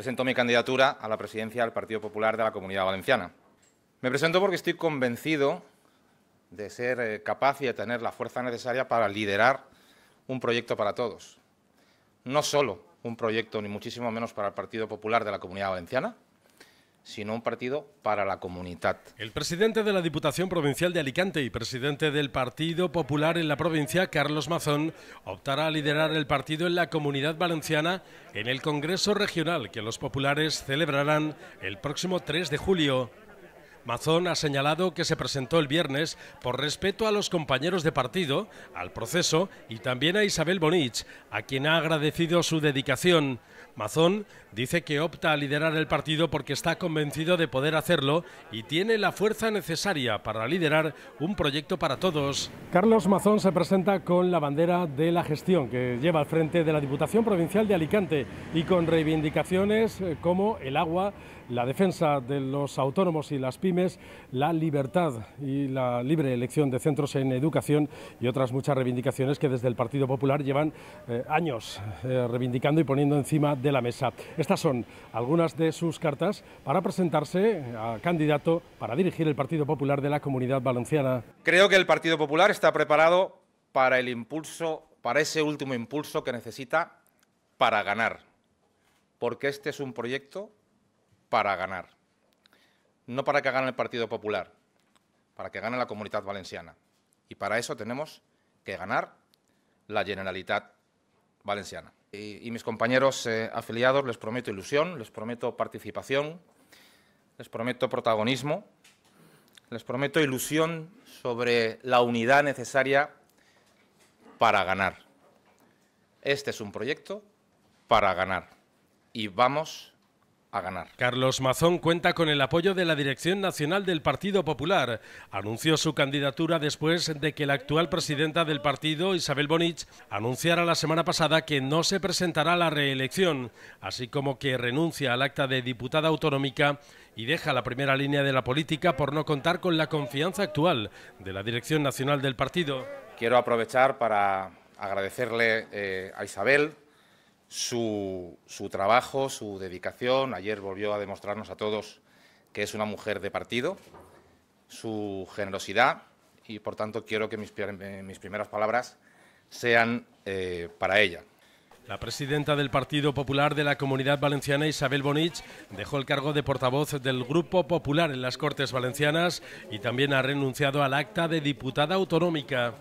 presento mi candidatura a la presidencia del Partido Popular de la Comunidad Valenciana. Me presento porque estoy convencido de ser eh, capaz y de tener la fuerza necesaria para liderar un proyecto para todos. No solo un proyecto, ni muchísimo menos para el Partido Popular de la Comunidad Valenciana, sino un partido para la comunidad. El presidente de la Diputación Provincial de Alicante y presidente del Partido Popular en la provincia, Carlos Mazón, optará a liderar el partido en la Comunidad Valenciana en el Congreso Regional que los populares celebrarán el próximo 3 de julio. Mazón ha señalado que se presentó el viernes por respeto a los compañeros de partido, al proceso y también a Isabel Bonich, a quien ha agradecido su dedicación. Mazón dice que opta a liderar el partido porque está convencido de poder hacerlo y tiene la fuerza necesaria para liderar un proyecto para todos. Carlos Mazón se presenta con la bandera de la gestión que lleva al frente de la Diputación Provincial de Alicante y con reivindicaciones eh, como el agua, la defensa de los autónomos y las pymes, la libertad y la libre elección de centros en educación y otras muchas reivindicaciones que desde el Partido Popular llevan eh, años eh, reivindicando y poniendo encima de la mesa. Estas son algunas de sus cartas para presentarse a candidato para dirigir el Partido Popular de la Comunidad Valenciana. Creo que el Partido Popular está preparado para el impulso, para ese último impulso que necesita para ganar, porque este es un proyecto para ganar, no para que gane el Partido Popular, para que gane la Comunidad Valenciana. Y para eso tenemos que ganar la Generalitat Valenciana y, mis compañeros eh, afiliados les prometo ilusión, les prometo participación, les prometo protagonismo, les prometo ilusión sobre la unidad necesaria para ganar. Este es un proyecto para ganar y vamos a ganar. Carlos Mazón cuenta con el apoyo de la Dirección Nacional del Partido Popular. Anunció su candidatura después de que la actual presidenta del partido, Isabel Bonich, anunciara la semana pasada que no se presentará a la reelección, así como que renuncia al acta de diputada autonómica y deja la primera línea de la política por no contar con la confianza actual de la Dirección Nacional del Partido. Quiero aprovechar para agradecerle eh, a Isabel su, trabajo, su dedicación. Ayer volvió a demostrarnos a todos que es una mujer de partido, su generosidad y, por tanto, quiero que mis, primeras palabras sean eh, para ella. La presidenta del Partido Popular de la Comunidad Valenciana, Isabel Bonich, dejó el cargo de portavoz del Grupo Popular en las Cortes Valencianas y también ha renunciado al acta de diputada autonómica.